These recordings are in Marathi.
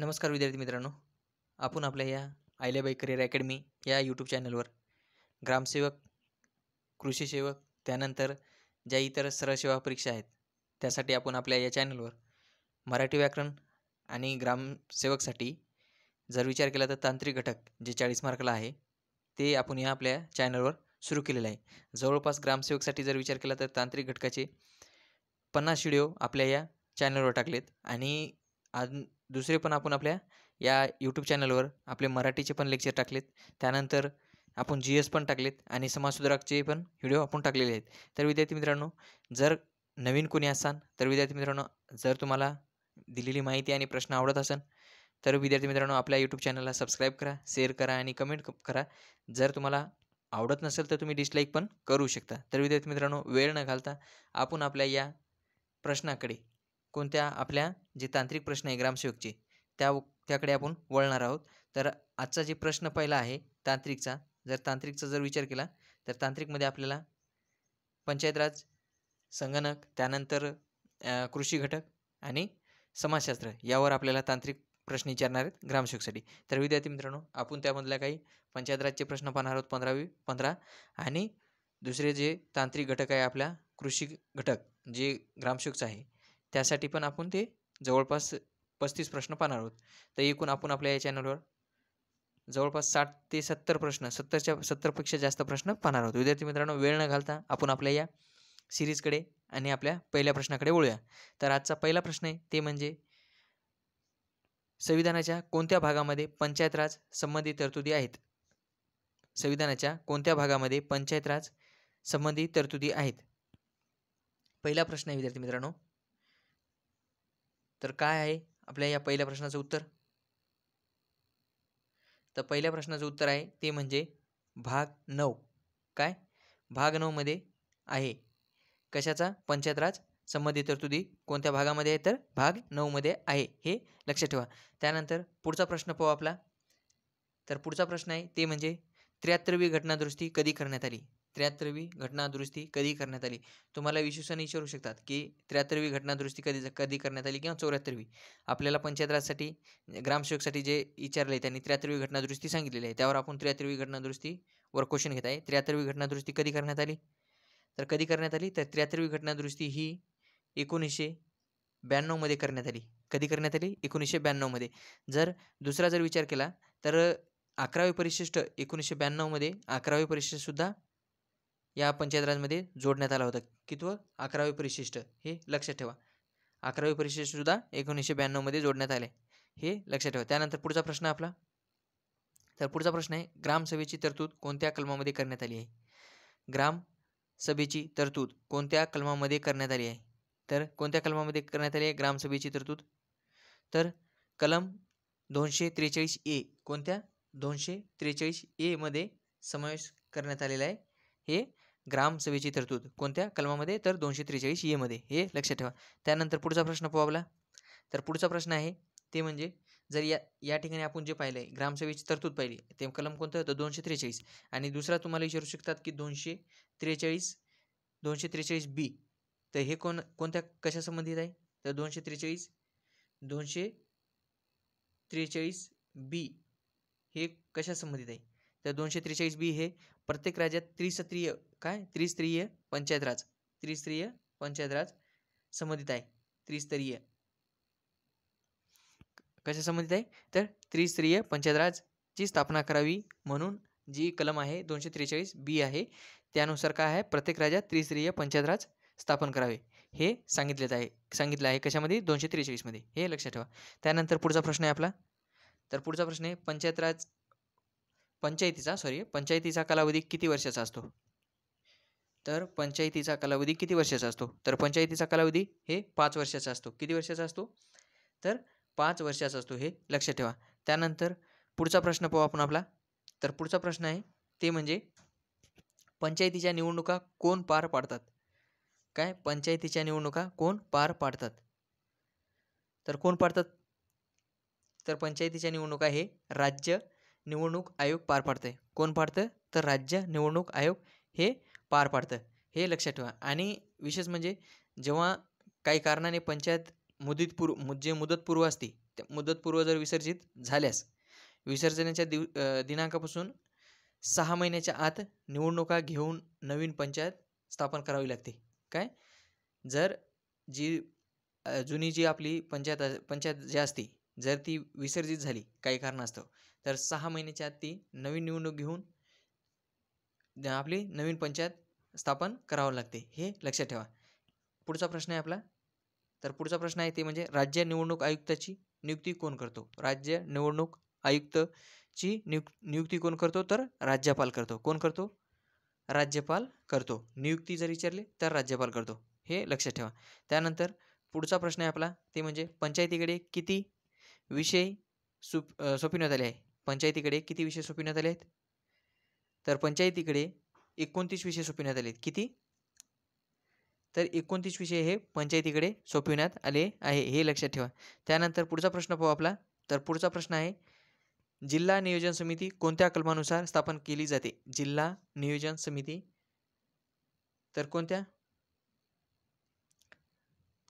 नमस्कार विद्यार्थी मित्रांनो आपण आपल्या या आयल्याबाई करिअर अकॅडमी या यूट्यूब चॅनलवर ग्रामसेवक कृषीसेवक त्यानंतर ज्या इतर सरळ सेवा परीक्षा आहेत त्यासाठी आपण आपल्या या चॅनलवर मराठी व्याकरण आणि ग्रामसेवकसाठी जर विचार केला तर तांत्रिक घटक जे चाळीस मार्कला आहे ते आपण या आपल्या चॅनलवर सुरू केलेलं आहे जवळपास ग्रामसेवकसाठी जर विचार केला तर तांत्रिक घटकाचे पन्नास व्हिडिओ आपल्या या चॅनलवर टाकलेत आणि आज दुसरे पण आपण आपल्या या यूट्यूब चॅनलवर आपले मराठीचे पण लेक्चर टाकलेत त्यानंतर आपण जी एस पण टाकलेत आणि समाजसुधारकचे पण व्हिडिओ आपण टाकलेले आहेत तर विद्यार्थी मित्रांनो जर नवीन कोणी असाल तर विद्यार्थी मित्रांनो जर तुम्हाला दिलेली माहिती आणि प्रश्न आवडत असेल तर विद्यार्थी मित्रांनो आपल्या यूट्यूब चॅनलला सबस्क्राईब करा शेअर करा आणि कमेंट करा जर तुम्हाला आवडत नसेल तर तुम्ही डिसलाईक पण करू शकता तर विद्यार्थी मित्रांनो वेळ न घालता आपण आपल्या या प्रश्नाकडे कोणत्या आपल्या जे तांत्रिक प्रश्न आहे ग्रामसेवकचे त्या त्याकडे आपण वळणार आहोत तर आजचा जे प्रश्न पहिला आहे तांत्रिकचा जर तांत्रिकचा जर विचार केला तर तांत्रिकमध्ये आपल्याला पंचायत राज संगणक त्यानंतर कृषी घटक आणि समाजशास्त्र यावर आपल्याला तांत्रिक प्रश्न विचारणार आहेत ग्रामसेवकसाठी तर विद्यार्थी मित्रांनो आपण त्यामधल्या काही पंचायत राजचे प्रश्न पाहणार आहोत पंधरावी पंधरा आणि दुसरे जे तांत्रिक घटक आहे आपल्या कृषी घटक जे ग्रामसेवकचं आहे त्यासाठी पण आपण ते जवळपास पस्तीस प्रश्न पाहणार आहोत तर एकूण आपण आपल्या या चॅनलवर जवळपास साठ ते सत्तर प्रश्न सत्तरच्या सत्तरपेक्षा जास्त प्रश्न पाहणार आहोत विद्यार्थी मित्रांनो वेळ न घालता आपण आपल्या या सिरीजकडे आणि आपल्या पहिल्या प्रश्नाकडे वळूया तर आजचा पहिला प्रश्न आहे ते म्हणजे संविधानाच्या कोणत्या भागामध्ये पंचायत राज संबंधित तरतुदी आहेत संविधानाच्या कोणत्या भागामध्ये पंचायत राज संबंधित तरतुदी आहेत पहिला प्रश्न आहे विद्यार्थी मित्रांनो तर काय आहे आपल्या या पहिल्या प्रश्नाचं उत्तर तर पहिल्या प्रश्नाचं उत्तर आहे ते म्हणजे भाग नऊ काय भाग नऊमध्ये आहे कशाचा पंचायतराज राज संबंधित तरतुदी कोणत्या भागामध्ये आहे तर भाग नऊमध्ये आहे हे लक्षात ठेवा त्यानंतर पुढचा प्रश्न पाहू आपला तर पुढचा प्रश्न आहे ते म्हणजे त्र्याहत्तरवी घटनादुरुस्ती कधी करण्यात आली त्र्याहत्तरवी घटनादुरुस्ती कधी करण्यात आली तुम्हाला विशेषण विचारू शकतात की त्र्याहत्तरवी घटनादुरुस्ती कधी कधी करण्यात आली किंवा चौऱ्याहत्तरवी आपल्याला पंचायत राजसाठी ग्रामसेवकसाठी जे विचारले त्यांनी त्र्याहत्तरवी घटनादुरुस्ती सांगितलेली आहे त्यावर आपण त्र्याहत्तरवी वर क्वेश्चन घेत आहे त्र्याहत्तरवी घटनादुरुस्ती कधी करण्यात आली तर कधी करण्यात आली तर त्र्याहत्तरवी घटनादुरुस्ती ही एकोणीसशे ब्याण्णवमध्ये करण्यात आली कधी करण्यात आली एकोणीसशे ब्याण्णवमध्ये जर दुसरा जर विचार केला तर अकरावी परिशिष्ट एकोणीसशे ब्याण्णवमध्ये अकरावी परिशिष्टसुद्धा या पंचायतराजमध्ये जोडण्यात आला होता कितवं अकरावे परिशिष्ट हे लक्षात ठेवा अकरावे सुद्धा एकोणीसशे ब्याण्णवमध्ये जोडण्यात आले हे लक्षात ठेवा त्यानंतर पुढचा प्रश्न आपला तर पुढचा प्रश्न आहे ग्रामसभेची तरतूद कोणत्या कलमामध्ये करण्यात आली आहे ग्राम सभेची तरतूद कोणत्या कलमामध्ये करण्यात आली आहे तर कोणत्या कलमामध्ये करण्यात आली आहे ग्रामसभेची तरतूद तर कलम दोनशे त्रेचाळीस ए कोणत्या दोनशे त्रेचाळीस एमध्ये समावेश करण्यात आलेला आहे हे ग्रामसभेची तरतूद कोणत्या कलमामध्ये तर दोनशे त्रेचाळीस एमध्ये e हे लक्षात ठेवा त्यानंतर पुढचा प्रश्न पाहू तर पुढचा प्रश्न आहे ते म्हणजे जर या या ठिकाणी आपण जे पाहिलं आहे ग्रामसभेची तरतूद पाहिली ते कलम कोणतं होतं दोनशे त्रेचाळीस आणि दुसरा तुम्हाला विचारू शकतात की दोनशे त्रेचाळीस दोनशे त्रेचाळीस बी तर हे कोण कोणत्या कशा संबंधित आहे तर दोनशे त्रेचाळीस दोनशे त्रेचाळीस बी हे कशा संबंधित आहे तर दोनशे त्रेचाळीस बी हे प्रत्येक राज्यात त्रिसत्रीय काय त्रिस्तरीय पंचायतराज त्रिस्तरीय पंचायतराज संबंधित आहे त्रिस्तरीय कशा संबंधित आहे तर त्रिस्तरीय पंचायतराजची स्थापना करावी म्हणून जी कलम आहे दोनशे त्रेचाळीस बी आहे त्यानुसार काय आहे प्रत्येक राज्यात त्रिस्तरीय पंचायतराज स्थापन करावे हे सांगितलेच आहे सांगितलं आहे कशामध्ये दोनशे त्रेचाळीसमध्ये हे लक्षात ठेवा त्यानंतर पुढचा प्रश्न आहे आपला तर पुढचा प्रश्न आहे पंचायतराज पंचायतीचा सॉरी पंचायतीचा कालावधी किती वर्षाचा असतो तर पंचायतीचा कालावधी किती वर्षाचा असतो तर पंचायतीचा कालावधी हे पाच वर्षाचा असतो किती वर्षाचा असतो तर पाच वर्षाचा असतो हे लक्षात ठेवा त्यानंतर पुढचा प्रश्न पाहू आपण आपला तर पुढचा प्रश्न आहे ते म्हणजे पंचायतीच्या निवडणुका कोण पार पाडतात काय पंचायतीच्या निवडणुका कोण पार पाडतात तर कोण पाडतात तर पंचायतीच्या निवडणुका हे राज्य निवडणूक आयोग पार पाडते कोण पाडतं तर राज्य निवडणूक आयोग हे पार पाडतं हे लक्षात ठेवा आणि विशेष म्हणजे जेव्हा काही कारणाने पंचायत मुदतपूर्व मु जे मुदतपूर्व असते त्या मुदतपूर्व जर विसर्जित झाल्यास विसर्जनाच्या दिव दिनांकापासून सहा महिन्याच्या आत निवडणुका घेऊन नवीन पंचायत स्थापन करावी लागते काय जर जी जुनी जी आपली पंचायत पंचायत जी असते जर ती विसर्जित झाली काही कारणास्तव तर सहा महिन्याच्या आत ती नवीन निवडणूक घेऊन आपली नवीन पंचायत स्थापन करावं लागते हे लक्षात ठेवा पुढचा प्रश्न आहे आपला तर पुढचा प्रश्न आहे ते म्हणजे राज्य निवडणूक आयुक्ताची नियुक्ती कोण करतो राज्य निवडणूक आयुक्तची नियुक् नियुक्ती कोण करतो तर राज्यपाल करतो कोण करतो राज्यपाल करतो नियुक्ती जर विचारली तर राज्यपाल करतो हे लक्षात ठेवा त्यानंतर पुढचा प्रश्न आहे आपला ते म्हणजे पंचायतीकडे किती विषय सुप सोपिण्यात आले आहे पंचायतीकडे किती विषय सोपिण्यात आले आहेत तर पंचायतीकडे एकोणतीस विषय सोपविण्यात आले किती तर एकोणतीस विषय हे पंचायतीकडे सोपविण्यात आले आहे हे लक्षात ठेवा त्यानंतर पुढचा प्रश्न पाहू आपला तर पुढचा प्रश्न आहे जिल्हा नियोजन समिती कोणत्या कलमानुसार स्थापन केली जाते जिल्हा नियोजन समिती तर कोणत्या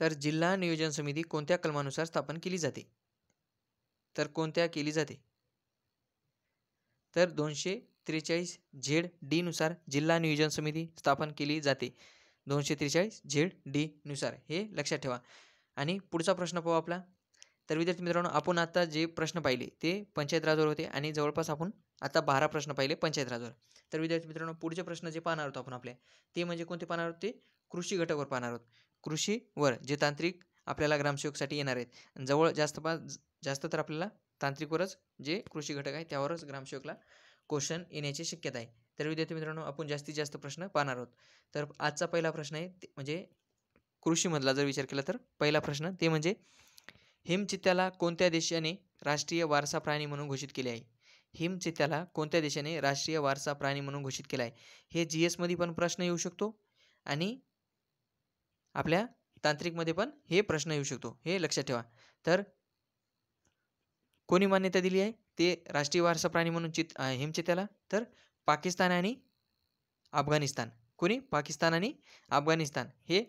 तर जिल्हा नियोजन समिती कोणत्या कलमानुसार स्थापन केली जाते तर कोणत्या केली जाते तर दोनशे त्रेचाळीस झेड डीनुसार जिल्हा नियोजन समिती स्थापन केली जाते दोनशे त्रेचाळीस झेड डीनुसार हे लक्षात ठेवा आणि पुढचा प्रश्न पाहू आपला तर विद्यार्थी मित्रांनो आपण आता जे प्रश्न पाहिले ते पंचायत राजवर होते आणि जवळपास आपण आता बारा प्रश्न पाहिले पंचायत राजवर तर विद्यार्थी मित्रांनो पुढचे प्रश्न जे पाहणार आहोत आपण आपले ते म्हणजे कोणते पाहणार आहोत ते कृषी घटकवर पाहणार आहोत कृषीवर जे तांत्रिक आपल्याला ग्रामसेवकसाठी येणार आहेत जवळ जास्त पा जास्त तर आपल्याला तांत्रिकवरच जे कृषी घटक आहे त्यावरच ग्रामसेवकला क्वेश्चन येण्याची शक्यता आहे तर विद्यार्थी मित्रांनो आपण जास्तीत जास्त प्रश्न पाहणार आहोत तर आजचा पहिला प्रश्न आहे म्हणजे कृषीमधला जर विचार केला तर पहिला प्रश्न ते म्हणजे हिमचित्त्याला कोणत्या देशाने राष्ट्रीय वारसा प्राणी म्हणून घोषित केले आहे हिमचित्त्याला कोणत्या देशाने राष्ट्रीय वारसा प्राणी म्हणून घोषित केला आहे हे जी एसमध्ये पण प्रश्न येऊ शकतो आणि आपल्या तांत्रिकमध्ये पण हे प्रश्न येऊ शकतो हे लक्षात ठेवा तर कोणी मान्यता दिली आहे ते राष्ट्रीय वारसा प्राणी म्हणून चित हिमचित्याला तर पाकिस्तान आणि अफगाणिस्तान कोणी पाकिस्तान आणि अफगाणिस्तान हे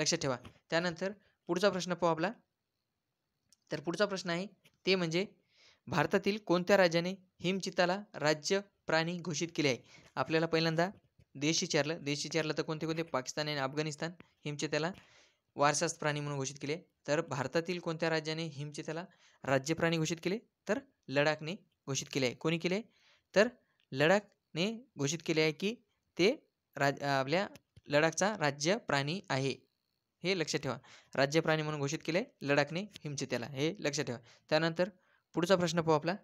लक्षात ठेवा त्यानंतर पुढचा प्रश्न पाहू आपला तर पुढचा प्रश्न आहे ते म्हणजे भारतातील कोणत्या राज्याने हिमचित्ताला राज्य प्राणी घोषित केले आहे आपल्याला पहिल्यांदा देश विचारलं देश विचारलं तर कोणते कोणते पाकिस्तान आणि अफगाणिस्तान हिमचित्याला वारसास प्राणी म्हणून घोषित केले तर भारतातील कोणत्या राज्याने हिमचित्याला राज्यप्राणी घोषित केले तर लडाखने घोषित केले आहे कोणी केले तर लडाखने घोषित केले आहे की ते राज आपल्या लडाखचा राज्य प्राणी आहे हे लक्षात ठेवा राज्य प्राणी म्हणून घोषित केले लडाखने हिमचित्याला हे लक्षात ठेवा त्यानंतर पुढचा प्रश्न पाहू आपला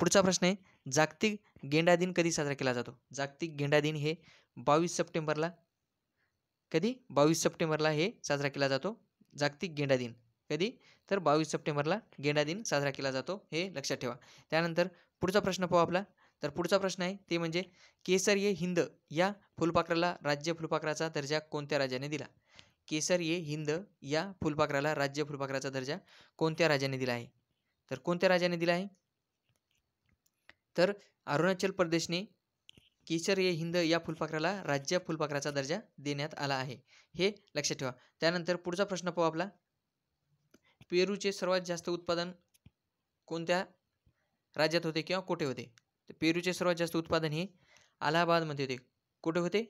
पुढचा प्रश्न आहे जागतिक गेंडा दिन कधी साजरा केला जातो जागतिक गेंडा दिन हे बावीस सप्टेंबरला कधी बावीस सप्टेंबरला हे साजरा केला जातो जागतिक गेंडा दिन कधी तर बावीस सप्टेंबरला गेंडा दिन साजरा केला जातो हे लक्षात ठेवा त्यानंतर पुढचा प्रश्न पाहू आपला तर पुढचा प्रश्न आहे ते म्हणजे केसर ये हिंद या फुलपाखराला राज्य फुलपाखराचा दर्जा कोणत्या राजाने दिला केसर ये हिंद या फुलपाखराला राज्य फुलपाखराचा दर्जा कोणत्या राजाने दिला आहे तर कोणत्या राजाने दिला आहे तर अरुणाचल प्रदेशने केशर ए हिंद या फुलपाखराला राज्य फुलपाखराचा दर्जा देण्यात आला आहे हे लक्षात ठेवा त्यानंतर पुढचा प्रश्न पाहू आपला पेरूचे सर्वात जास्त उत्पादन कोणत्या राज्यात होते किंवा कुठे होते तर पेरूचे सर्वात जास्त उत्पादन हे अलाहाबादमध्ये होते कुठे होते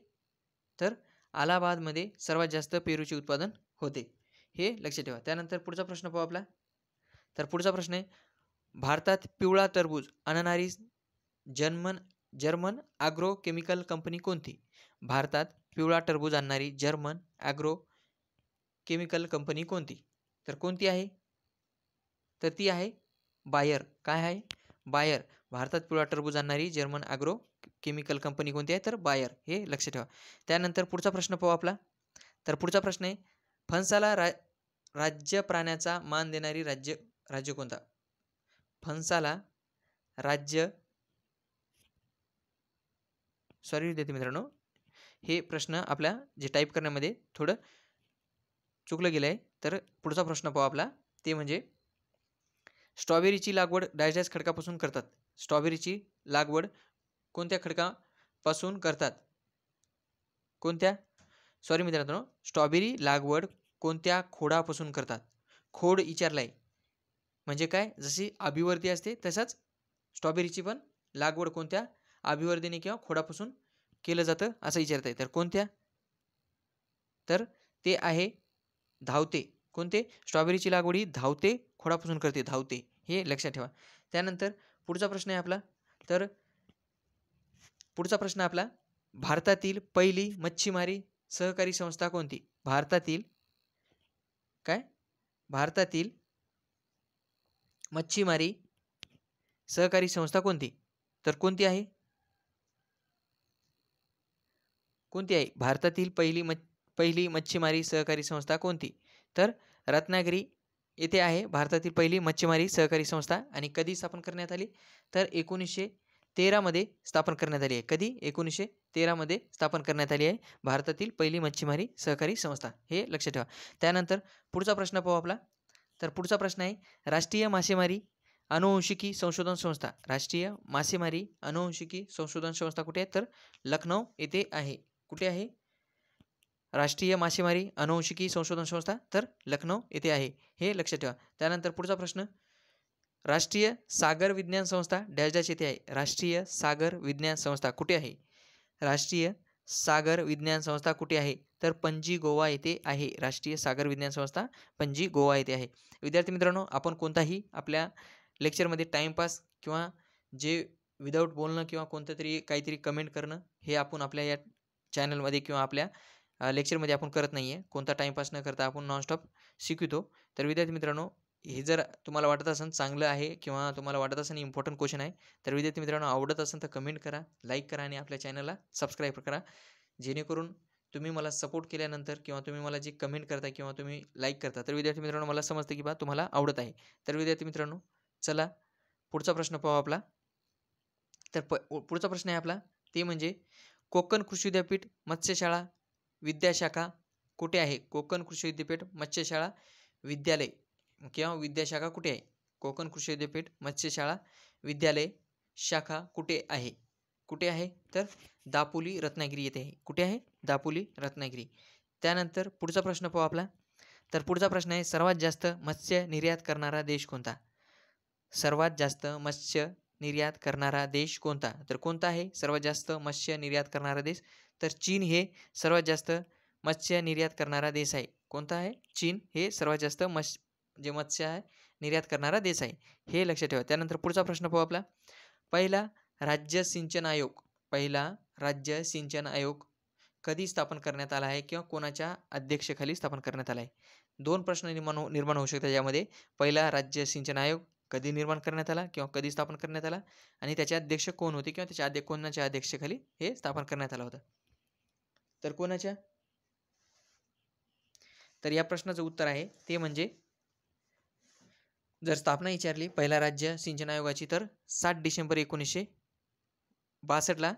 तर अलाहाबादमध्ये सर्वात जास्त पेरूचे उत्पादन होते हे लक्षात ठेवा त्यानंतर पुढचा प्रश्न पाहू आपला तर पुढचा प्रश्न आहे भारतात पिवळा तरबूज अननारी जन्मन जर्मन ॲग्रो केमिकल कंपनी कोणती भारतात पिवळा टरबूज आणणारी जर्मन ॲग्रो केमिकल कंपनी कोणती तर कोणती आहे तर ती आहे बायर काय आहे बायर भारतात पिवळा टरबूज आणणारी जर्मन ॲग्रो केमिकल कंपनी कोणती आहे तर बायर हे लक्ष ठेवा त्यानंतर पुढचा प्रश्न पाहू आपला तर पुढचा प्रश्न आहे फणसाला रा राज्य प्राण्याचा मान देणारी राज्य राज्य कोणता फणसाला राज्य सॉरी विद्यार्थी मित्रांनो हे प्रश्न आपल्या जे टाईप करण्यामध्ये थोडं चुकलं गेलं आहे तर पुढचा प्रश्न पाहू आपला ते म्हणजे स्ट्रॉबेरीची लागवड डॅश खडकापासून करतात स्ट्रॉबेरीची लागवड कोणत्या खडकापासून करतात कोणत्या सॉरी मित्रांनो स्ट्रॉबेरी लागवड कोणत्या खोडापासून करतात खोड विचारलाय म्हणजे काय जशी अभिवर्ती असते तसंच स्ट्रॉबेरीची पण लागवड कोणत्या अभिवर्धने किंवा खोडापासून केलं जातं असं विचारत आहे तर कोणत्या तर ते आहे धावते कोणते स्ट्रॉबेरीची लागवड ही धावते खोडापासून करते धावते हे लक्षात ठेवा त्यानंतर पुढचा प्रश्न आहे आपला तर पुढचा प्रश्न आपला भारतातील पहिली मच्छीमारी सहकारी संस्था कोणती भारतातील काय भारतातील मच्छीमारी सहकारी संस्था कोणती तर कोणती आहे कोणती आहे भारतातील पहिली मच पहिली मच्छीमारी सहकारी संस्था कोणती तर रत्नागिरी येथे आहे भारतातील पहिली मच्छीमारी सहकारी संस्था आणि कधी स्थापन करण्यात आली तर एकोणीसशे तेरामध्ये स्थापन करण्यात आली आहे कधी एकोणीसशे तेरामध्ये स्थापन करण्यात आली आहे भारतातील पहिली मच्छीमारी सहकारी संस्था हे लक्ष ठेवा त्यानंतर पुढचा प्रश्न पाहू आपला तर पुढचा प्रश्न आहे राष्ट्रीय मासेमारी अनुवंशिकी संशोधन संस्था राष्ट्रीय मासेमारी अनुवंशिकी संशोधन संस्था कुठे आहे तर लखनौ येथे आहे कुठे आहे राष्ट्रीय मासेमारी अनुवंशिकी संशोधन संस्था तर लखनौ येथे आहे हे लक्षात ठेवा त्यानंतर पुढचा प्रश्न राष्ट्रीय सागर विज्ञान संस्था डॅश डॅश येथे आहे राष्ट्रीय सागर विज्ञान संस्था कुठे आहे राष्ट्रीय सागर विज्ञान संस्था कुठे आहे तर पणजी गोवा येथे आहे राष्ट्रीय सागर विज्ञान संस्था पणजी गोवा येथे आहे विद्यार्थी मित्रांनो आपण कोणताही आपल्या लेक्चरमध्ये टाईमपास किंवा जे विदाऊट बोलणं किंवा कोणतं तरी काहीतरी कमेंट करणं हे आपण आपल्या या चॅनलमध्ये किंवा आपल्या लेक्चरमध्ये आपण करत नाही आहे कोणता टाईमपास न करता आपण नॉनस्टॉप शिकवितो तर विद्यार्थी मित्रांनो हे जर तुम्हाला वाटत असेल चांगलं आहे किंवा तुम्हाला वाटत असेल इम्पॉर्टंट क्वेश्चन आहे तर विद्यार्थी मित्रांनो आवडत असेल तर कमेंट करा लाईक करा आणि आपल्या चॅनलला सबस्क्राईब करा जेणेकरून तुम्ही मला सपोर्ट केल्यानंतर किंवा तुम्ही मला जे कमेंट करता किंवा तुम्ही लाईक करता तर विद्यार्थी मित्रांनो मला समजतं की बा तुम्हाला आवडत आहे तर विद्यार्थी मित्रांनो चला पुढचा प्रश्न पाहू आपला तर प पुढचा प्रश्न आहे आपला ते म्हणजे कोकण कृषी विद्यापीठ मत्स्यशाळा विद्याशाखा कुठे आहे कोकण कृषी विद्यापीठ मत्स्यशाळा विद्यालय किंवा विद्याशाखा कुठे आहे कोकण कृषी विद्यापीठ मत्स्यशाळा विद्यालय शाखा कुठे आहे कुठे आहे तर दापोली रत्नागिरी येथे आहे कुठे आहे दापोली रत्नागिरी त्यानंतर पुढचा प्रश्न पाहू आपला तर पुढचा प्रश्न आहे सर्वात जास्त मत्स्य निर्यात करणारा देश कोणता सर्वात जास्त मत्स्य निर्यात करणारा देश कोणता तर कोणता आहे सर्वात जास्त मत्स्य निर्यात करणारा देश तर चीन हे सर्वात जास्त मत्स्य निर्यात करणारा देश आहे कोणता आहे चीन हे सर्वात जास्त मत्स जे मत्स्य आहे निर्यात करणारा देश आहे हे लक्षात ठेवा त्यानंतर पुढचा प्रश्न पाहू आपला पहिला राज्य सिंचन आयोग पहिला राज्य सिंचन आयोग कधी स्थापन करण्यात आला आहे किंवा कोणाच्या अध्यक्षेखाली स्थापन करण्यात आला आहे दोन प्रश्न निर्माण हो, निर्माण होऊ शकतात यामध्ये पहिला राज्य सिंचन आयोग कधी निर्माण करण्यात आला किंवा कधी स्थापन करण्यात आला आणि त्याचे अध्यक्ष कोण होते किंवा त्याच्या अध्यक्ष कोणाच्या हे स्थापन करण्यात आलं होतं तर कोणाच्या तर या प्रश्नाचं उत्तर आहे ते म्हणजे जर स्थापना विचारली पहिला राज्य सिंचन आयोगाची तर सात डिसेंबर एकोणीसशे बासष्टला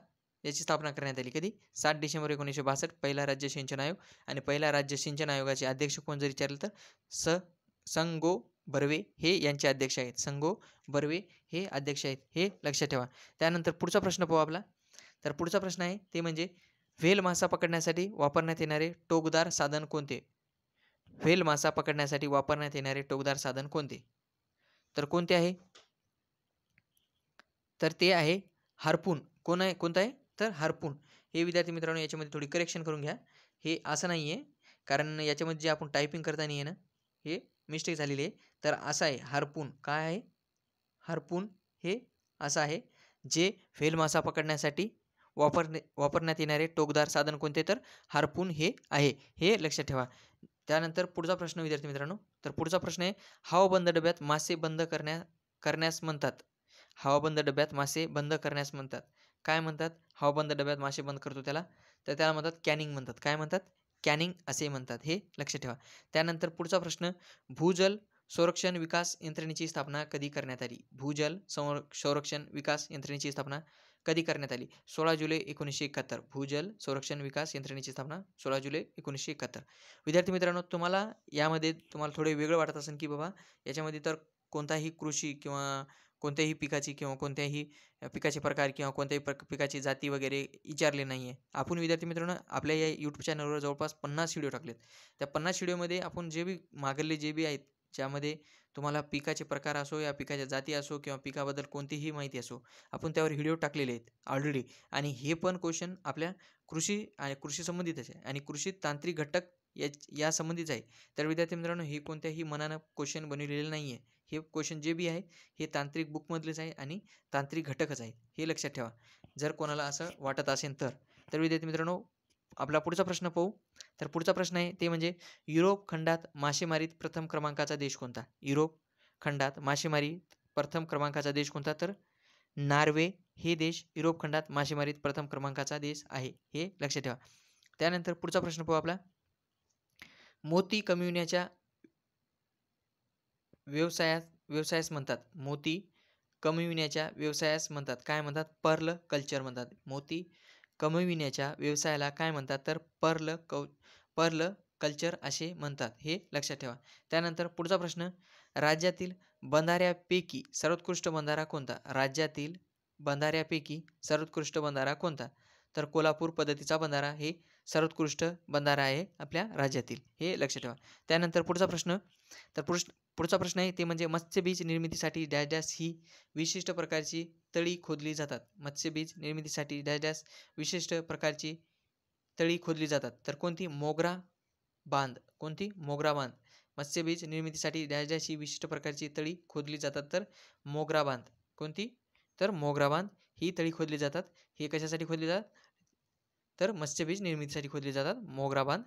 याची स्थापना करण्यात आली कधी सात डिसेंबर एकोणीसशे बासष्ट पहिला राज्य सिंचन आयोग आणि पहिला राज्य सिंचन आयोगाचे अध्यक्ष कोण जर विचारलं तर स संगो बर्वे हे यांचे अध्यक्ष आहेत संगो बर्वे हे अध्यक्ष आहेत हे लक्षात ठेवा त्यानंतर पुढचा प्रश्न पाहू आपला तर पुढचा प्रश्न आहे ते म्हणजे व्हेल मासा पकडण्यासाठी वापरण्यात येणारे टोकदार साधन कोणते व्हेल मासा पकडण्यासाठी वापरण्यात येणारे टोकदार साधन कोणते तर कोणते आहे तर ते आहे हार्पून कोण आहे कोणतं आहे तर हार्पून हे विद्यार्थी मित्रांनो याच्यामध्ये थोडी करेक्शन करून घ्या हे असं नाही आहे कारण याच्यामध्ये जे आपण टायपिंग करता नाही आहे ना हे मिस्टेक झालेली आहे तर असं आहे हार्पून काय आहे हार्पून हे असं आहे जे फेल मासा पकडण्यासाठी वापरणे वापरण्यात येणारे टोकदार साधन कोणते तर हार्पून हे आहे हे लक्षात ठेवा त्यानंतर पुढचा प्रश्न विद्यार्थी मित्रांनो तर पुढचा प्रश्न आहे हवा डब्यात मासे बंद करण्या करण्यास म्हणतात हवाबंद डब्यात मासे बंद करण्यास म्हणतात काय म्हणतात हवाबंद डब्यात मासे बंद करतो त्याला तर त्याला म्हणतात कॅनिंग म्हणतात काय म्हणतात कॅनिंग असे म्हणतात हे लक्षात ठेवा त्यानंतर पुढचा प्रश्न भूजल संरक्षण विकास यंत्रणेची स्थापना कधी करण्यात आली भूजल संर संरक्षण विकास यंत्रणेची स्थापना कधी करण्यात आली सोळा जुलै एकोणीसशे एकाहत्तर भूजल संरक्षण विकास यंत्रणेची स्थापना सोळा जुलै एकोणीसशे एकाहत्तर विद्यार्थी मित्रांनो तुम्हाला यामध्ये तुम्हाला थोडे वेगळं वाटत असेल की बाबा याच्यामध्ये तर कोणताही कृषी किंवा कोणत्याही पिकाची किंवा कोणत्याही पिकाचे प्रकार किंवा कोणत्याही प्र पिकाची जाती वगैरे विचारले नाही आहे आपण विद्यार्थी मित्रांनो आपल्या या यूट्यूब चॅनलवर जवळपास पन्नास व्हिडिओ टाकलेत त्या पन्नास व्हिडिओमध्ये आपण जे बी मागले जे बी आहेत ज्यामध्ये तुम्हाला पिकाचे प्रकार असो या पिकाच्या जाती असो किंवा पिकाबद्दल कोणतीही माहिती असो आपण त्यावर व्हिडिओ टाकलेले आहेत ऑलरेडी आणि हे पण क्वेश्चन आपल्या कृषी आणि कृषी संबंधितच आहे आणि कृषी तांत्रिक घटक या यासंबंधीच आहे तर विद्यार्थी मित्रांनो हे कोणत्याही मनानं क्वेश्चन बनविलेलं नाही आहे हे क्वेश्चन जे बी आहे हे तांत्रिक बुकमधलेच आहे आणि तांत्रिक घटकच आहे हे लक्षात ठेवा जर कोणाला असं वाटत असेल तर तर विद्यार्थी मित्रांनो आपला पुढचा प्रश्न पाहू तर पुढचा प्रश्न आहे ते म्हणजे युरोप खंडात मासेमारीत प्रथम क्रमांकाचा देश कोणता युरोप खंडात मासेमारी प्रथम क्रमांकाचा देश कोणता तर नॉर्वे हे देश युरोप खंडात मासेमारीत प्रथम क्रमांकाचा देश आहे हे लक्षात ठेवा त्यानंतर पुढचा प्रश्न पाहू आपला मोती कमविण्याच्या व्यवसायात व्यवसायास म्हणतात मोती कमविण्याच्या व्यवसायास म्हणतात काय म्हणतात पर्ल कल्चर म्हणतात मोती कमविण्याच्या व्यवसायाला काय म्हणतात तर पर्ल कौ पर्ल कल्चर असे म्हणतात हे लक्षात ठेवा त्यानंतर पुढचा प्रश्न राज्यातील बंधाऱ्यापैकी सर्वोत्कृष्ट बंधारा कोणता राज्यातील बंधाऱ्यापैकी सर्वोत्कृष्ट बंधारा कोणता तर कोल्हापूर पद्धतीचा बंधारा हे सर्वोत्कृष्ट बंधारा आहे आपल्या राज्यातील हे लक्षात ठेवा त्यानंतर पुढचा प्रश्न तर पुढचा प्रश्न आहे ते म्हणजे मत्स्यबीज निर्मितीसाठी डॅश डॅश ही विशिष्ट प्रकारची तळी खोदली जातात मत्स्यबीज निर्मितीसाठी डॅश डॅश विशिष्ट प्रकारची तळी खोदली जातात तर कोणती मोगरा बांध कोणती मोगरा बांध मत्स्यबीज निर्मितीसाठी डॅश विशिष्ट प्रकारची तळी खोदली जातात तर मोगरा बांध कोणती तर मोगरा बांध ही तळी खोदली जातात हे कशासाठी खोदली जातात तर मत्स्यबीज निर्मितीसाठी खोदली जातात मोगरा बांध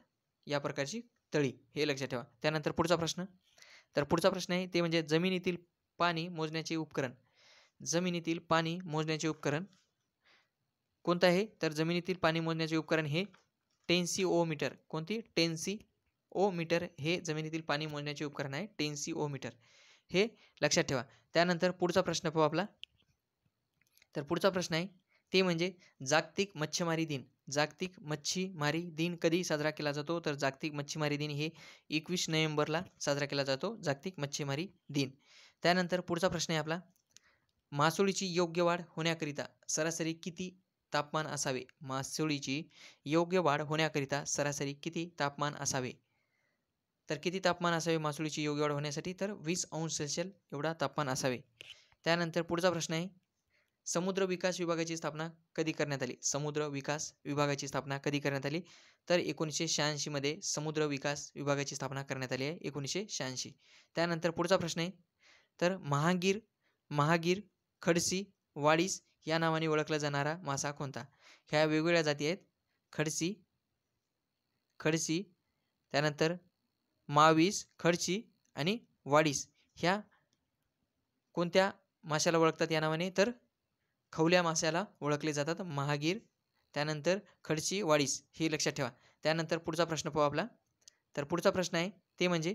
या प्रकारची तळी हे लक्षात ठेवा त्यानंतर पुढचा प्रश्न तर पुढचा प्रश्न आहे ते म्हणजे जमिनीतील पाणी मोजण्याचे उपकरण जमिनीतील पाणी मोजण्याचे उपकरण कोणतं आहे तर जमिनीतील पाणी मोजण्याचे उपकरण हे टेन्सी ओ मीटर कोणती टेन्सी ओ मीटर हे जमिनीतील पाणी मोजण्याचे उपकरण आहे टेन्सी ओ मीटर हे लक्षात ठेवा त्यानंतर पुढचा प्रश्न पाहू आपला तर पुढचा प्रश्न आहे ते म्हणजे जागतिक मच्छीमारी दिन जागतिक मच्छीमारी दिन कधी साजरा केला जातो तर जागतिक मच्छीमारी दिन हे एकवीस नोव्हेंबरला साजरा केला जातो जागतिक मच्छीमारी दिन त्यानंतर पुढचा प्रश्न आहे आपला मासोळीची योग्य वाढ होण्याकरिता सरासरी किती तापमान असावे मासोळीची योग्य वाढ होण्याकरिता सरासरी किती तापमान असावे तर किती तापमान असावे मासोळीची योग्य वाढ होण्यासाठी तर वीस अंश सेल्शियल एवढा तापमान असावे त्यानंतर पुढचा प्रश्न आहे समुद्र विकास विभागाची स्थापना कधी करण्यात आली समुद्र विकास विभागाची स्थापना कधी करण्यात आली तर एकोणीसशे शहाऐंशीमध्ये समुद्र विकास विभागाची स्थापना करण्यात आली आहे एकोणीसशे शहाऐंशी त्यानंतर पुढचा प्रश्न आहे तर महागीर महागीर खडसी वाडीस या नावाने ओळखला जाणारा मासा कोणता ह्या वेगवेगळ्या जाती आहेत खडसी खडसी त्यानंतर मावीस खडशी आणि वाडीस ह्या कोणत्या माशाला ओळखतात या नावाने तर खवल्या माशाला ओळखले जातात महागीर त्यानंतर खडशी वाडीस हे लक्षात ठेवा त्यानंतर पुढचा प्रश्न पाहू आपला तर पुढचा प्रश्न आहे ते म्हणजे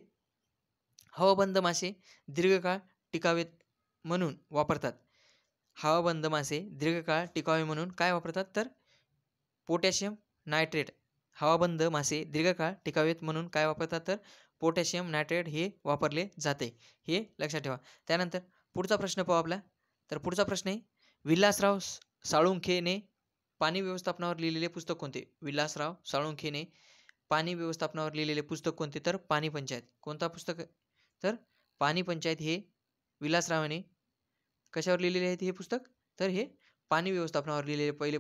हवाबंद मासे दीर्घकाळ टिकावेत म्हणून वापरतात हवाबंद मासे दीर्घकाळ टिकावे म्हणून काय वापरतात तर पोटॅशियम नायट्रेट हवाबंद मासे दीर्घकाळ टिकावेत म्हणून काय वापरतात तर पोटॅशियम नायट्रेट हे वापरले जाते हे लक्षात ठेवा त्यानंतर पुढचा प्रश्न पाहू आपला तर पुढचा प्रश्न आहे विलासराव साळुंखेने पाणी व्यवस्थापनावर लिहिलेले पुस्तक कोणते विलासराव साळुंखेने पाणी व्यवस्थापनावर लिहिलेले पुस्तक कोणते तर पाणी पंचायत कोणता पुस्तक तर पाणी पंचायत हे विलासरावाने कशावर लिहिलेले आहे हे पुस्तक तर हे पाणी व्यवस्थापनावर लिहिलेले पहिले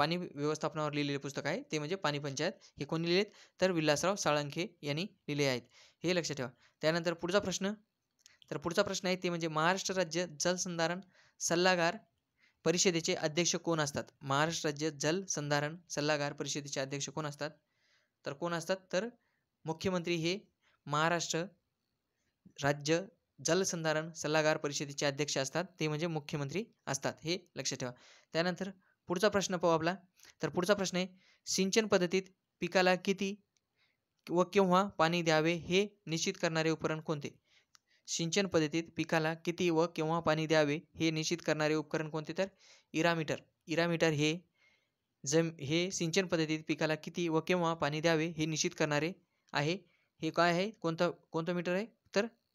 पाणी व्यवस्थापनावर लिहिलेले पुस्तक आहे ते म्हणजे पाणी पंचायत हे कोणी आहेत तर विलासराव साळंखे यांनी लिहिले आहेत हे लक्षात ठेवा त्यानंतर पुढचा प्रश्न तर पुढचा प्रश्न आहे ते म्हणजे महाराष्ट्र राज्य जलसंधारण सल्लागार परिषदेचे अध्यक्ष कोण असतात महाराष्ट्र राज्य जलसंधारण सल्लागार परिषदेचे अध्यक्ष कोण असतात तर कोण असतात तर मुख्यमंत्री हे महाराष्ट्र राज्य जलसंधारण सल्लागार परिषदेचे अध्यक्ष असतात ते म्हणजे मुख्यमंत्री असतात हे लक्षात ठेवा त्यानंतर पुढचा प्रश्न पाहू आपला तर पुढचा प्रश्न आहे सिंचन पद्धतीत पिकाला किती व केव्हा पाणी द्यावे हे निश्चित करणारे उपकरण कोणते सिंचन पद्धतीत पिकाला किती व केव्हा पाणी द्यावे हे निश्चित करणारे उपकरण कोणते तर इरामीटर इरामीटर हे जम हे सिंचन पद्धतीत पिकाला किती व केव्हा पाणी द्यावे हे निश्चित करणारे आहे हे काय आहे कोणतं कोणतं मीटर आहे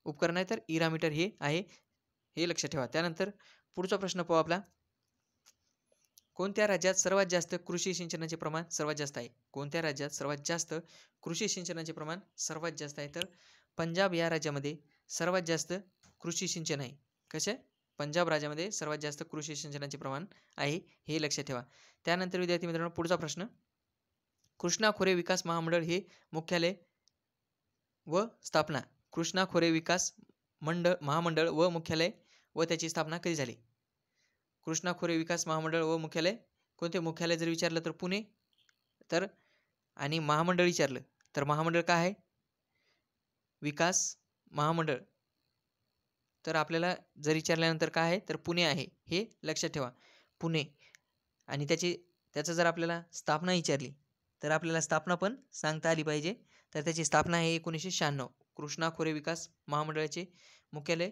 उपकरण आहे तर इरामीटर हे आहे हे लक्षात ठेवा त्यानंतर पुढचा प्रश्न पाहू आपला कोणत्या राज्यात सर्वात जास्त कृषी सिंचनाचे प्रमाण सर्वात जास्त आहे कोणत्या राज्यात सर्वात जास्त कृषी सिंचनाचे प्रमाण सर्वात जास्त आहे तर पंजाब या राज्यामध्ये सर्वात जास्त कृषी सिंचन आहे कसे पंजाब राज्यामध्ये सर्वात जास्त कृषी सिंचनाचे प्रमाण आहे हे लक्षात ठेवा त्यानंतर विद्यार्थी मित्रांनो पुढचा प्रश्न कृष्णा खोरे विकास महामंडळ हे मुख्यालय व स्थापना कृष्णा खोरे विकास मंडळ महामंडळ व मुख्यालय व त्याची स्थापना कधी झाली कृष्णा खोरे विकास महामंडळ व मुख्यालय कोणते मुख्यालय जर विचारलं तर पुणे तर आणि महामंडळ विचारलं तर महामंडळ काय आहे विकास महामंडळ तर आपल्याला जर विचारल्यानंतर काय आहे तर पुणे आहे हे लक्षात ठेवा पुणे आणि त्याची त्याचं जर आपल्याला स्थापना विचारली तर आपल्याला स्थापना पण सांगता आली पाहिजे तर त्याची स्थापना आहे एकोणीसशे शहाण्णव कृष्णा खोरे विकास महामंडळाचे मुख्यालय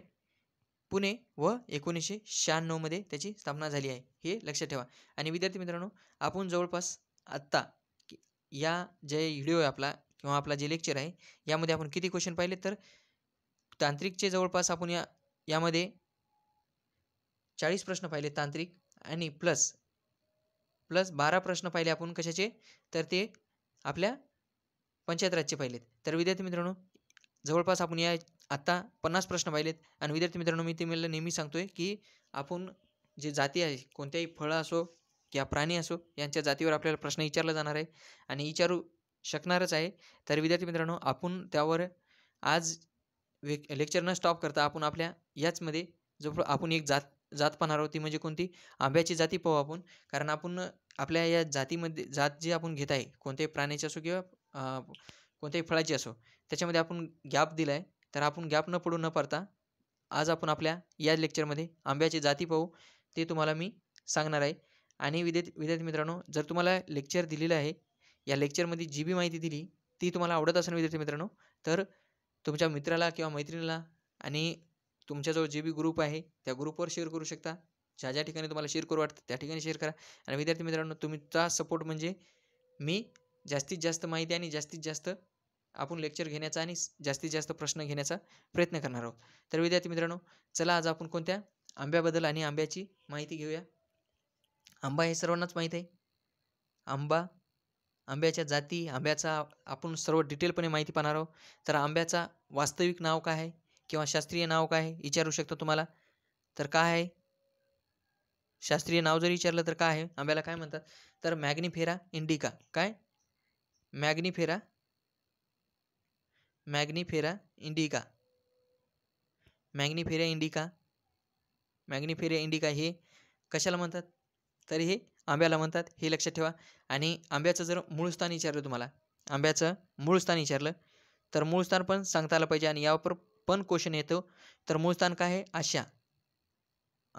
पुणे व एकोणीसशे शहाण्णवमध्ये त्याची स्थापना झाली आहे हे लक्षात ठेवा आणि विद्यार्थी मित्रांनो आपण जवळपास आत्ता या जे व्हिडिओ आहे आपला किंवा आपला जे लेक्चर आहे यामध्ये आपण किती क्वेश्चन पाहिले तर तांत्रिकचे जवळपास आपण या यामध्ये चाळीस प्रश्न पाहिले तांत्रिक आणि प्लस प्लस बारा प्रश्न पाहिले आपण कशाचे तर ते आपल्या पंचायत राजचे पाहिलेत तर विद्यार्थी मित्रांनो जवळपास आपण या आत्ता पन्नास प्रश्न पाहिलेत आणि विद्यार्थी मित्रांनो मी मला नेहमी सांगतो आहे की आपण जे जाती आहे कोणत्याही फळं असो किंवा प्राणी असो यांच्या जातीवर आपल्याला प्रश्न विचारला जाणार आहे आणि विचारू शकणारच आहे तर विद्यार्थी मित्रांनो आपण त्यावर आज वे लेक्चर न स्टॉप करता आपण आपल्या याचमध्ये जो आपण एक जात जात पाहणार आहोत ती म्हणजे कोणती आंब्याची जाती पाहू आपण कारण आपण आपल्या या जातीमध्ये जात जी आपण घेत आहे कोणत्याही प्राण्याची असो किंवा कोणत्याही फळाची असो त्याच्यामध्ये आपण गॅप दिला आहे तर आपण गॅप न पडू न पडता आज आपण आपल्या या लेक्चरमध्ये आंब्याची जाती पाहू ते तुम्हाला मी सांगणार आहे आणि विद्यार्थी विद्यार्थी मित्रांनो जर तुम्हाला लेक्चर दिलेलं आहे या लेक्चरमध्ये जी बी माहिती दिली ती तुम्हाला आवडत असेल विद्यार्थी मित्रांनो तर तुमच्या मित्राला किंवा मैत्रिणीला आणि जो जे बी ग्रुप आहे त्या ग्रुपवर शेअर करू शकता ज्या ज्या ठिकाणी तुम्हाला शेअर करू वाटतं त्या ठिकाणी शेअर करा आणि विद्यार्थी मित्रांनो तुमचा सपोर्ट म्हणजे मी जास्तीत जास्त माहिती आणि जास्तीत जास्त आपण लेक्चर घेण्याचा आणि जास्तीत जास्त प्रश्न घेण्याचा प्रयत्न करणार आहोत तर विद्यार्थी मित्रांनो चला आज आपण कोणत्या आंब्याबद्दल आणि आंब्याची माहिती घेऊया आंबा हे सर्वांनाच माहीत आहे आंबा आंब्याच्या जाती आंब्याचा आपण सर्व डिटेलपणे माहिती पाहणार आहोत तर आंब्याचा वास्तविक नाव काय आहे किंवा शास्त्रीय नाव काय आहे विचारू शकतो तुम्हाला तर काय आहे शास्त्रीय नाव जरी विचारलं तर काय आहे आंब्याला काय म्हणतात तर मॅग्निफेरा इंडिका काय Mangifera Mangifera indica Mangifera indica Mangifera indica हे कशाला म्हणतात तर हे आंब्याला म्हणतात हे लक्षात ठेवा आणि आंब्याचं जर मूळ स्थान विचारलं तुम्हाला आंब्याचं मूळ स्थान विचारलं तर मूळ स्थान पण सांगता आलं पाहिजे आणि यावर पण क्वेश्चन येतो तर मूळ स्थान काय आहे आशा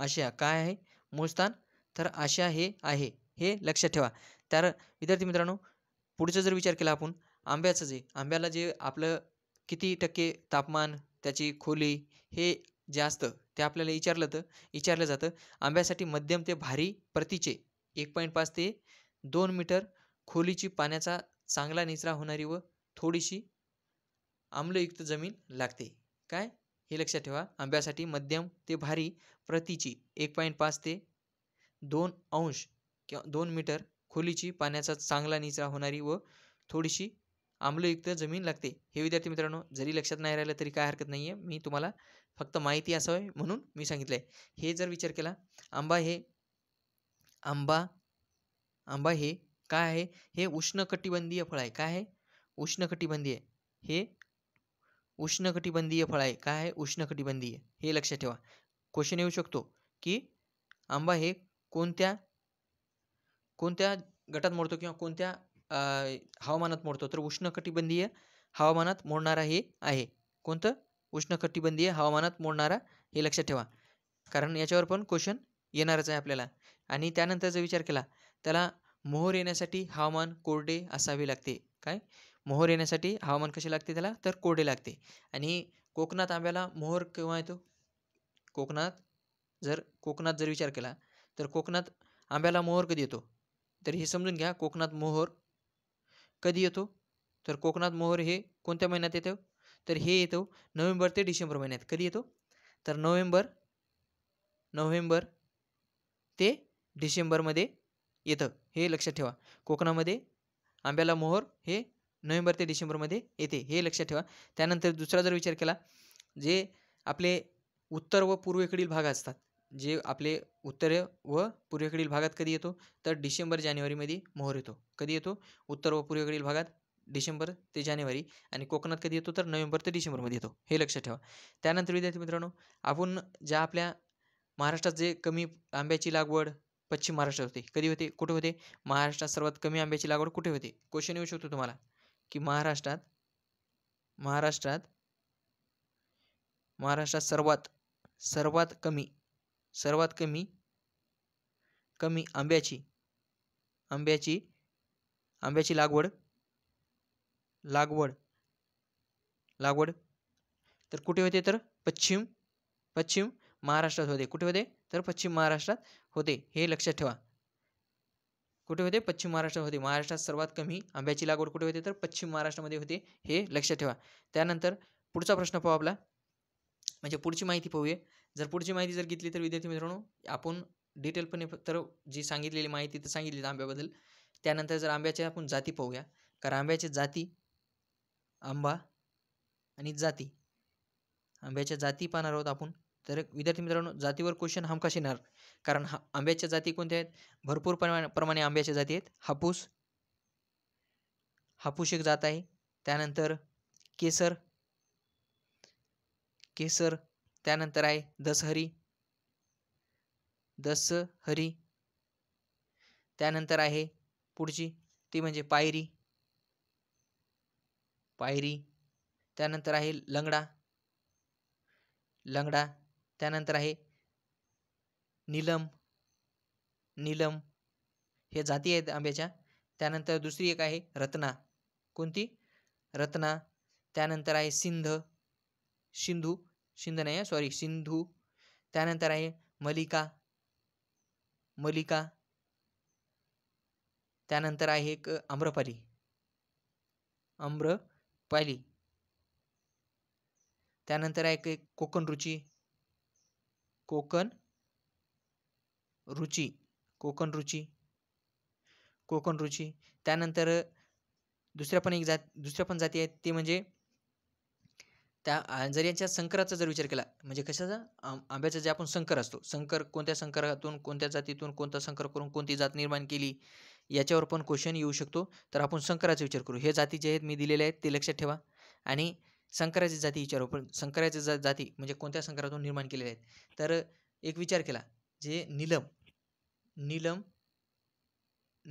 आशा काय आहे मूळ स्थान तर आशा हे आहे हे लक्षात ठेवा तर विद्यार्थी मित्रांनो पुढचं जर विचार केला आपण आंब्याचं जे आंब्याला जे आपलं किती टक्के तापमान त्याची खोली हे जे असतं ते आपल्याला विचारलं तर विचारलं जातं आंब्यासाठी मध्यम ते भारी प्रतीचे एक पॉईंट पाच ते दोन मीटर खोलीची पाण्याचा चांगला निचरा होणारी व थोडीशी आम्लयुक्त जमीन लागते काय हे लक्षात ठेवा आंब्यासाठी मध्यम ते भारी प्रतीची एक पॉईंट पाच ते दोन अंश किंवा दोन मीटर खोलीची पाण्याचा चांगला निचरा होणारी व थोडीशी आम्लयुक्त जमीन लागते हे विद्यार्थी मित्रांनो जरी लक्षात नाही राहिलं तरी काय हरकत नाही मी तुम्हाला फक्त माहिती असावी म्हणून मी सांगितलं हे जर विचार केला आंबा हे आंबा आंबा हे काय आहे हे उष्णकटिबंधीय फळ आहे काय आहे उष्णकटिबंधीय हे उष्णकटिबंधीय फळ आहे काय आहे उष्णकटिबंधीय हे लक्षात ठेवा क्वेश्चन येऊ शकतो की आंबा हे कोणत्या कोणत्या गटात मोडतो किंवा कोणत्या हवामानात मोडतो तर उष्णकटिबंधीय हवामानात मोडणारा हे आहे कोणतं उष्णकटिबंधीय हवामानात मोडणारा हे लक्षात ठेवा कारण याच्यावर पण क्वेश्चन येणारच आहे आपल्याला आणि त्यानंतर जर विचार केला त्याला मोहर येण्यासाठी हवामान कोरडे असावे लागते काय मोहर येण्यासाठी हवामान कसे लागते त्याला तर कोरडे लागते आणि कोकणात आंब्याला मोहर केव्हा येतो कोकणात जर कोकणात जर विचार केला तर कोकणात आंब्याला मोहर कधी येतो तर हे समजून घ्या कोकणात मोहर कधी येतो तर कोकणात मोहर हे कोणत्या महिन्यात येतं तर हे येतो नोव्हेंबर ते डिसेंबर महिन्यात कधी येतो तर नोव्हेंबर नोव्हेंबर ते डिसेंबरमध्ये येतं हे लक्षात ठेवा कोकणामध्ये आंब्याला मोहर हे नोव्हेंबर ते डिसेंबरमध्ये येते हे लक्षात ठेवा त्यानंतर दुसरा जर विचार केला जे आपले उत्तर व पूर्वेकडील भाग असतात जे आपले उत्तर व पूर्वेकडील भागात कधी येतो तर डिसेंबर जानेवारीमध्ये मोहर येतो कधी येतो उत्तर व पूर्वेकडील भागात डिसेंबर ते जानेवारी आणि कोकणात कधी येतो तर नोव्हेंबर ते डिसेंबरमध्ये येतो हे लक्षात ठेवा त्यानंतर विद्यार्थी मित्रांनो आपण ज्या आपल्या महाराष्ट्रात जे कमी आंब्याची लागवड पश्चिम महाराष्ट्रात होते कधी होते कुठे होते महाराष्ट्रात सर्वात कमी आंब्याची लागवड कुठे होते क्वेश्चन येऊ शकतो तुम्हाला की महाराष्ट्रात महाराष्ट्रात महाराष्ट्रात सर्वात सर्वात कमी सर्वात कमी कमी आंब्याची आंब्याची आंब्याची लागवड लागवड लागवड तर कुठे होते तर पश्चिम पश्चिम महाराष्ट्रात होते कुठे होते तर पश्चिम महाराष्ट्रात होते हे लक्षात ठेवा कुठे होते पश्चिम महाराष्ट्रात होते महाराष्ट्रात सर्वात कमी आंब्याची लागवड कुठे होते तर पश्चिम महाराष्ट्रामध्ये होते हे लक्षात ठेवा त्यानंतर पुढचा प्रश्न पाहू आपला म्हणजे पुढची माहिती पाहूया जर पुढची माहिती जर घेतली तर विद्यार्थी मित्रांनो आपण डिटेलपणे तर जी सांगितलेली माहिती तर सांगितली आंब्याबद्दल त्यानंतर जर आंब्याच्या आपण जाती पाहूया कारण आंब्याच्या जाती आंबा आणि जाती आंब्याच्या जाती पाहणार आहोत आपण तर विद्यार्थी मित्रांनो जातीवर क्वेश्चन हमकाश येणार कारण हा आंब्याच्या जाती कोणत्या आहेत भरपूर प्रमा प्रमाणे आंब्याच्या जाती आहेत हापूस हापूस एक जात आहे त्यानंतर केसर केसर त्यानंतर आहे दसहरी दसहरी त्यानंतर आहे पुढची ती म्हणजे पायरी पायरी त्यानंतर आहे लंगडा लंगडा त्यानंतर आहे नीलम नीलम हे जाती आहेत आंब्याच्या त्यानंतर दुसरी एक आहे रत्ना कोणती रत्ना त्यानंतर आहे सिंध सिंधू सिंध नाही आहे सॉरी सिंधू त्यानंतर आहे मलिका मलिका त्यानंतर आहे एक आम्रपाली आम्रपाली त्यानंतर आहे एक कोकण रुची कोकण रुची कोकण रुची कोकण रुची त्यानंतर दुसऱ्या पण एक जात दुसऱ्या पण जाती आहेत ते म्हणजे त्या जर यांच्या संकराचा जर विचार केला म्हणजे कशाचा आंब्याचा जे आपण संकर असतो संकर कोणत्या संकरातून कोणत्या जातीतून कोणता संकर करून कोणती जात निर्माण केली याच्यावर पण क्वेश्चन येऊ शकतो तर आपण संकराचा विचार करू हे जाती जे आहेत मी दिलेले आहेत ते लक्षात ठेवा आणि संकराची जाती विचारू पण संकराच्या जा जाती म्हणजे कोणत्या संकरातून निर्माण केलेल्या आहेत तर एक विचार केला जे Neelam Neelam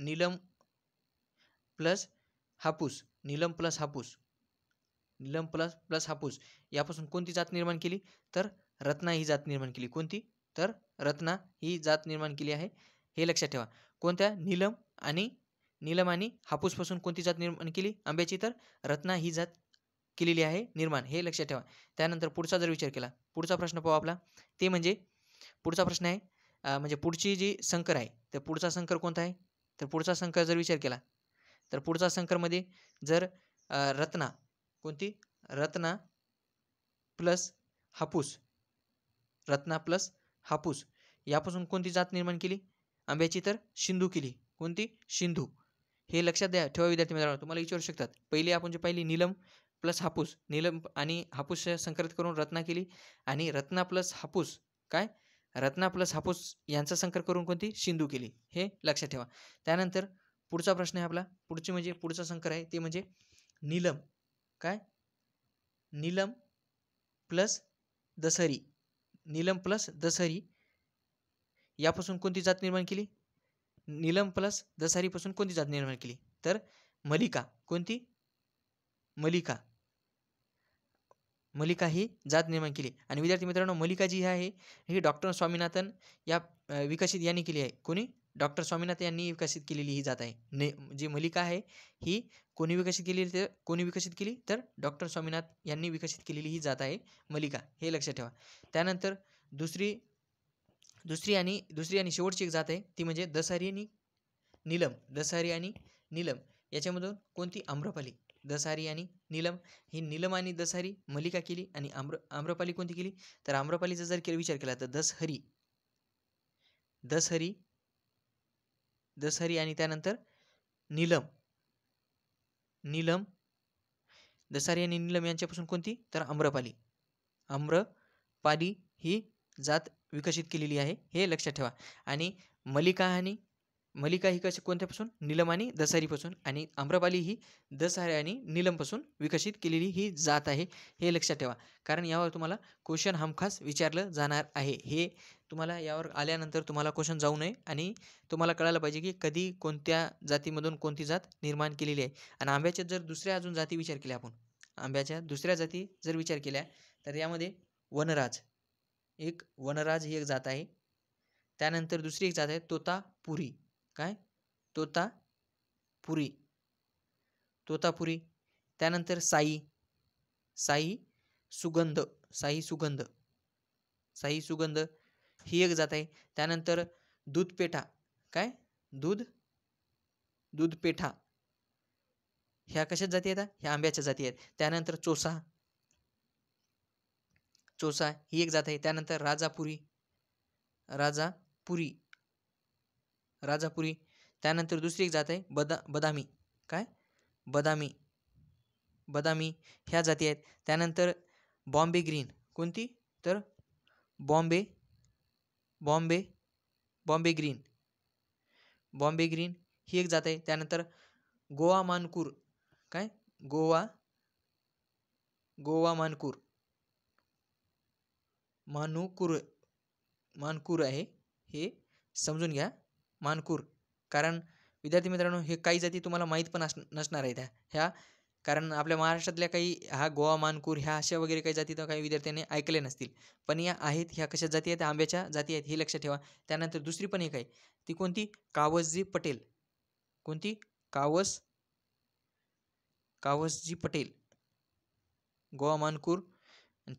Neelam plus Hapus Neelam plus Hapus Neelam plus plus Hapus यापासून कोणती जात निर्माण केली तर रत्ना ही जात निर्माण केली कोणती तर रत्ना ही जात निर्माण केली आहे हे लक्षात ठेवा कोणत्या नीलम आणि नीलम आणि हापूसपासून कोणती जात निर्माण केली आंब्याची तर रत्ना ही जात केलेली आहे निर्माण हे लक्षात ठेवा त्यानंतर पुढचा जर विचार केला पुढचा प्रश्न पाहू आपला ते म्हणजे पुढचा प्रश्न आहे म्हणजे पुढची जी संकर आहे तर पुढचा संकर कोणता आहे तर पुढचा संकर जर विचार केला तर पुढचा संकरमध्ये जर रत्ना कोणती रत्ना प्लस हापूस रत्ना प्लस हापूस यापासून कोणती जात निर्माण केली आंब्याची तर शिंदू केली कोणती शिंदू हे लक्षात द्या ठेवा विद्यार्थी मित्रांनो तुम्हाला विचारू शकतात पहिले आपण जे पाहिली नीलम प्लस हापूस नीलम आणि हापूस संकरित करून रत्ना केली आणि रत्ना प्लस हापूस काय रत्ना प्लस हापूस यांचा संकर करून कोणती शिंदू केली हे लक्षात ठेवा त्यानंतर पुढचा प्रश्न आहे आपला पुढची म्हणजे पुढचा संकर आहे ते म्हणजे नीलम काय नीलम प्लस दसरी नीलम प्लस दसरी यापासून कोणती जात निर्माण केली नीलम प्लस पासून कोणती जात निर्माण केली तर मलिका कोणती मलिका मलिका ही जात निर्माण केली आणि विद्यार्थी मित्रांनो मलिका जी आहे ही डॉक्टर स्वामीनाथन या विकसित यांनी केली आहे कोणी डॉक्टर स्वामीनाथ यांनी विकसित केलेली ही जात आहे ने जी मलिका आहे ही कोणी विकसित केली तर कोणी विकसित केली तर डॉक्टर स्वामीनाथ यांनी विकसित केलेली ही जात आहे मलिका हे लक्षात ठेवा त्यानंतर दुसरी दुसरी आणि दुसरी आणि शेवटची एक जात आहे ती म्हणजे दसहरी आणि नीलम दसहारी आणि नीलम याच्यामधून कोणती आम्रपाली दसहारी आणि नीलम ही नीलम आणि दसहारी मलिका केली आणि आम्र आम्रपाली कोणती केली तर आम्रपालीचा जर केला विचार केला तर दसहरी दसहरी दसहरी आणि त्यानंतर नीलम नीलम दसारी आणि नीलम यांच्यापासून कोणती तर आम्रपाली आम्रपाली ही जात विकसित केलेली आहे हे लक्षात ठेवा आणि मलिका आणि मलिका ही कशी कोणत्यापासून नीलम आणि दसारीपासून आणि आम्रपाली ही दसहारी आणि नीलमपासून विकसित केलेली ही जात आहे हे लक्षात ठेवा कारण यावर तुम्हाला क्वेश्चन हमखास विचारलं जाणार आहे हे तुम्हाला यावर आल्यानंतर तुम्हाला क्वेश्चन जाऊ नये आणि तुम्हाला कळायला पाहिजे की कधी कोणत्या जातीमधून कोणती जात निर्माण केलेली आहे आणि आंब्याच्या जर दुसऱ्या अजून जाती विचार केल्या आपण आंब्याच्या दुसऱ्या जाती जर विचार केल्या तर यामध्ये वनराज एक वनराज ही एक जात आहे त्यानंतर दुसरी एक जात आहे तोतापुरी काय तोतापुरी तोतापुरी त्यानंतर साई साई सुगंध साई सुगंध साई सुगंध ही एक जात आहे त्यानंतर दूध पेठा काय दूध दूध पेठा ह्या कशा जाती आहेत ह्या आंब्याच्या जाती आहेत त्यानंतर चोसा चोसा ही एक जात आहे त्यानंतर राजापुरी राजापुरी राजापुरी त्यानंतर दुसरी एक जात आहे बदा बदामी काय बदामी बदामी ह्या जाती आहेत त्यानंतर बॉम्बे ग्रीन कोणती तर Bombay Bombay Bombay green Bombay green ही एक जात आहे त्यानंतर गोवा मानकूर काय गोवा गोवा मानकूर मानुकूर मानकूर आहे हे समजून घ्या मानकूर कारण विद्यार्थी मित्रांनो हे काही जाती तुम्हाला माहीत पण असणार नसणार आहे त्या ह्या कारण आपल्या महाराष्ट्रातल्या काही हा गोवा मानकूर ह्या अशा वगैरे काही जाती तर काही विद्यार्थ्यांनी ऐकल्या नसतील पण या आहेत ह्या कशा जाती आहेत आंब्याच्या जाती आहेत हे लक्षात ठेवा त्यानंतर दुसरी पण एक आहे ती कोणती कावसजी पटेल कोणती कावस कावसजी पटेल गोवा मानकूर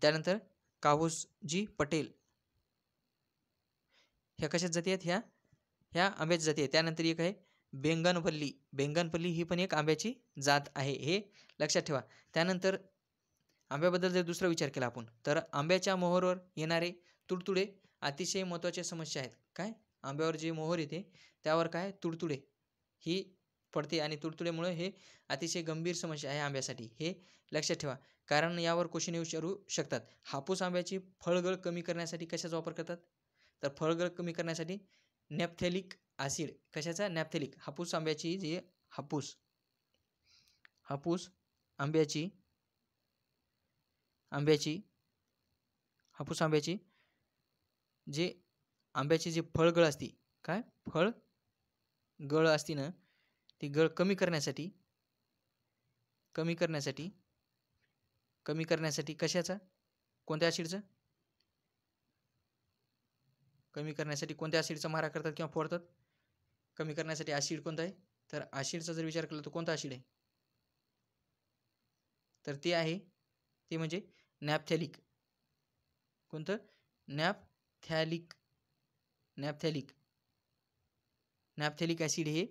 त्यानंतर कावसजी पटेल ह्या कशा जाती आहेत ह्या ह्या आंब्याच्या जाती आहेत त्यानंतर एक आहे बेंगनपल्ली बेंगनपल्ली ही पण एक आंब्याची जात आहे हे लक्षात ठेवा त्यानंतर आंब्याबद्दल जर दुसरा विचार केला आपण तर आंब्याच्या मोहरवर येणारे तुडतुडे अतिशय महत्त्वाच्या समस्या आहेत काय आंब्यावर जे मोहर येते त्यावर काय तुडतुडे ही पडते आणि तुडतुडेमुळे हे अतिशय गंभीर समस्या आहे आंब्यासाठी हे लक्षात ठेवा कारण यावर क्वेश्चन येऊ विचारू शकतात हापूस आंब्याची फळगळ कमी करण्यासाठी कशाचा वापर करतात तर फळगळ कमी करण्यासाठी नॅपथॅलिक ॲसिड कशाचा नॅप्थेलिक हापूस आंब्याची जी हापूस हापूस आंब्याची आंब्याची हापूस आंब्याची जे आंब्याची जी फळगळ असती काय फळ गळ असती ना ती गळ कमी करण्यासाठी कमी करण्यासाठी कमी करण्यासाठी कशाचा कोणत्या ॲसिडचा कमी करण्यासाठी कोणत्या ॲसिडचा मारा करतात किंवा फोडतात कमी करण्यासाठी आशिड कोणतं आहे तर आशिडचा जर विचार केला तर कोणतं आशिड आहे तर ते आहे ते म्हणजे नॅपथॅलिक कोणतं नॅपथॅलिक नॅपथॅलिक नॅपथॅलिक ॲसिड हे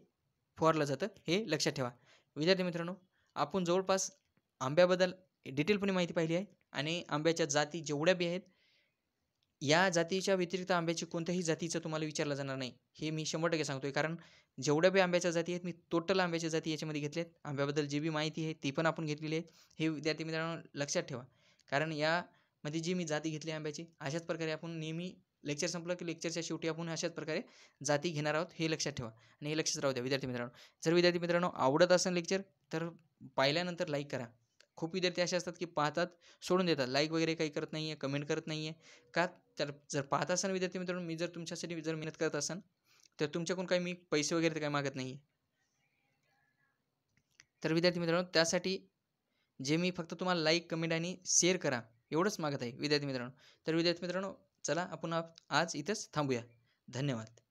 फवारलं जातं हे लक्षात ठेवा विद्यार्थी मित्रांनो आपण जवळपास आंब्याबद्दल डिटेलपणे माहिती पाहिली आहे आणि आंब्याच्या जाती जेवढ्या बी आहेत या जातीच्या व्यतिरिक्त आंब्याची कोणत्याही जातीचं तुम्हाला विचारलं जाणार नाही हे मी शंभर टक्के सांगतोय कारण जेवढ्या बी आंब्याच्या जाती आहेत मी टोटल आंब्याच्या जाती याच्यामध्ये घेतल्यात आंब्याबद्दल जी बी माहिती आहे ती पण आपण घेतलेली आहे हे विद्यार्थी मित्रांनो लक्षात ठेवा कारण यामध्ये जी मी जाती घेतली आंब्याची अशाच प्रकारे आपण नेहमी लेक्चर संपलं की लेक्चरच्या शेवटी आपण अशाच प्रकारे जाती घेणार आहोत हे लक्षात ठेवा आणि हे लक्षात राहू द्या विद्यार्थी मित्रांनो जर विद्यार्थी मित्रांनो आवडत असेल लेक्चर तर पाहिल्यानंतर लाईक करा खूप विद्यार्थी असे असतात की पाहतात सोडून देतात लाईक वगैरे काही करत नाही आहे कमेंट करत नाही आहे का तर जर पाहत असाल विद्यार्थी मित्रांनो मी जर तुमच्यासाठी जर मेहनत करत असाल तर तुमच्याकडून काही मी पैसे वगैरे काही मागत नाही तर विद्यार्थी मित्रांनो त्यासाठी जे मी फक्त तुम्हाला लाईक कमेंट आणि शेअर करा एवढंच मागत आहे विद्यार्थी मित्रांनो तर विद्यार्थी मित्रांनो चला आपण आज इथंच थांबूया धन्यवाद